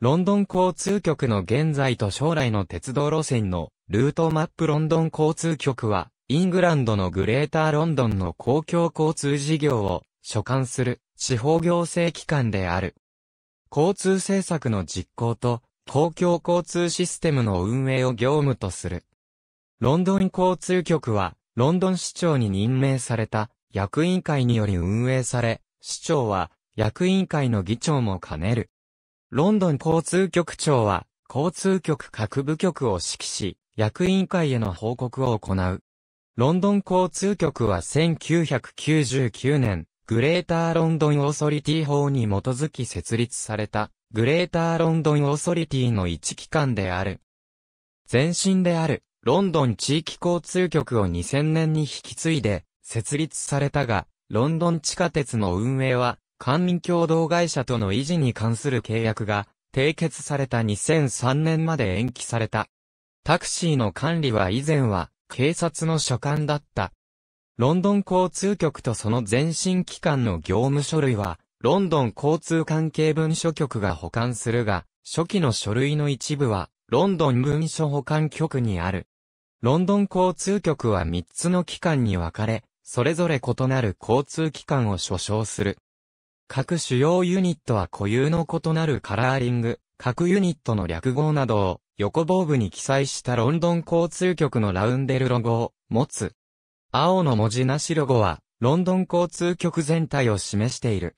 ロンドン交通局の現在と将来の鉄道路線のルートマップロンドン交通局は、イングランドのグレーターロンドンの公共交通事業を所管する地方行政機関である。交通政策の実行と公共交通システムの運営を業務とする。ロンドン交通局は、ロンドン市長に任命された役員会により運営され、市長は役員会の議長も兼ねる。ロンドン交通局長は、交通局各部局を指揮し、役員会への報告を行う。ロンドン交通局は1999年、グレーターロンドンオーソリティ法に基づき設立された、グレーターロンドンオーソリティの一機関である。前身である、ロンドン地域交通局を2000年に引き継いで、設立されたが、ロンドン地下鉄の運営は、官民共同会社との維持に関する契約が締結された2003年まで延期された。タクシーの管理は以前は警察の所管だった。ロンドン交通局とその前身機関の業務書類は、ロンドン交通関係文書局が保管するが、初期の書類の一部は、ロンドン文書保管局にある。ロンドン交通局は3つの機関に分かれ、それぞれ異なる交通機関を所掌する。各主要ユニットは固有の異なるカラーリング、各ユニットの略号などを横棒部に記載したロンドン交通局のラウンデルロゴを持つ。青の文字なしロゴはロンドン交通局全体を示している。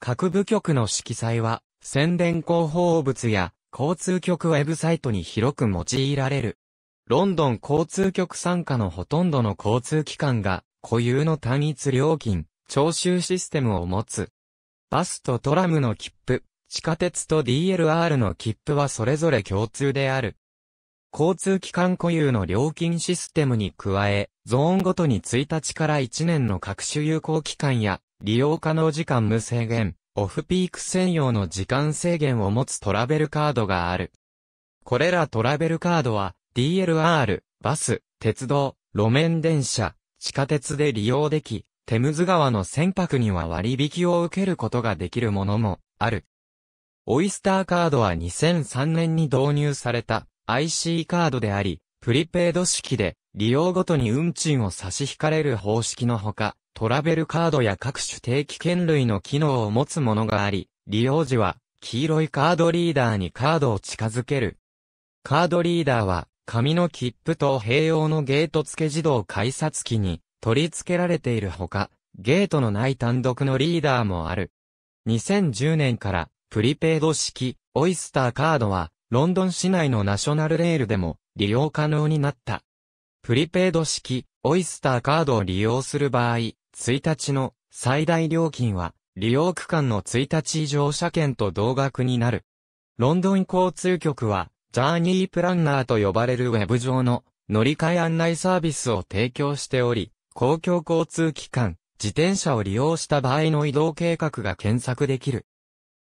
各部局の色彩は宣伝広報物や交通局ウェブサイトに広く用いられる。ロンドン交通局参加のほとんどの交通機関が固有の単一料金、徴収システムを持つ。バスとトラムの切符、地下鉄と DLR の切符はそれぞれ共通である。交通機関固有の料金システムに加え、ゾーンごとに1日から1年の各種有効期間や、利用可能時間無制限、オフピーク専用の時間制限を持つトラベルカードがある。これらトラベルカードは、DLR、バス、鉄道、路面電車、地下鉄で利用でき、テムズ川の船舶には割引を受けることができるものもある。オイスターカードは2003年に導入された IC カードであり、プリペイド式で利用ごとに運賃を差し引かれる方式のほか、トラベルカードや各種定期券類の機能を持つものがあり、利用時は黄色いカードリーダーにカードを近づける。カードリーダーは紙の切符と併用のゲート付け自動改札機に取り付けられているほか、ゲートのない単独のリーダーもある。2010年からプリペイド式オイスターカードはロンドン市内のナショナルレールでも利用可能になった。プリペイド式オイスターカードを利用する場合、1日の最大料金は利用区間の1日以上車券と同額になる。ロンドン交通局はジャーニープランナーと呼ばれるウェブ上の乗り換え案内サービスを提供しており、公共交通機関、自転車を利用した場合の移動計画が検索できる。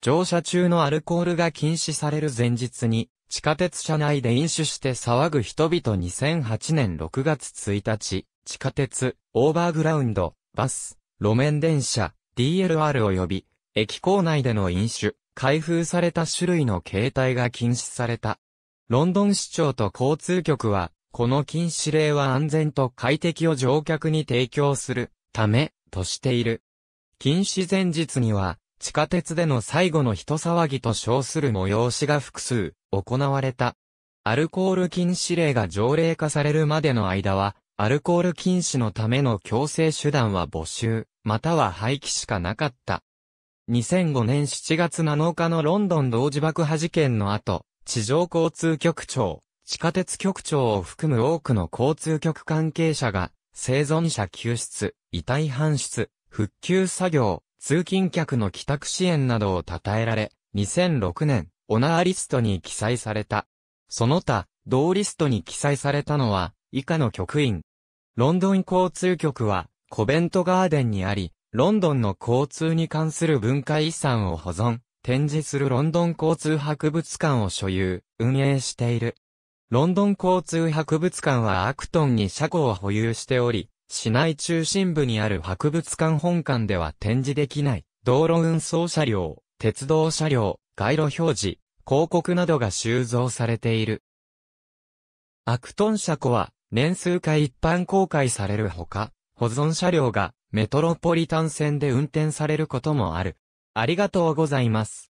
乗車中のアルコールが禁止される前日に、地下鉄車内で飲酒して騒ぐ人々2008年6月1日、地下鉄、オーバーグラウンド、バス、路面電車、DLR 及び、駅構内での飲酒、開封された種類の携帯が禁止された。ロンドン市長と交通局は、この禁止令は安全と快適を乗客に提供するためとしている。禁止前日には地下鉄での最後の人騒ぎと称する催しが複数行われた。アルコール禁止令が条例化されるまでの間は、アルコール禁止のための強制手段は募集、または廃棄しかなかった。2005年7月7日のロンドン同時爆破事件の後、地上交通局長、地下鉄局長を含む多くの交通局関係者が、生存者救出、遺体搬出、復旧作業、通勤客の帰宅支援などを称えられ、2006年、オナーリストに記載された。その他、同リストに記載されたのは、以下の局員。ロンドン交通局は、コベントガーデンにあり、ロンドンの交通に関する文化遺産を保存、展示するロンドン交通博物館を所有、運営している。ロンドン交通博物館はアクトンに車庫を保有しており、市内中心部にある博物館本館では展示できない、道路運送車両、鉄道車両、街路表示、広告などが収蔵されている。アクトン車庫は、年数回一般公開されるほか、保存車両がメトロポリタン線で運転されることもある。ありがとうございます。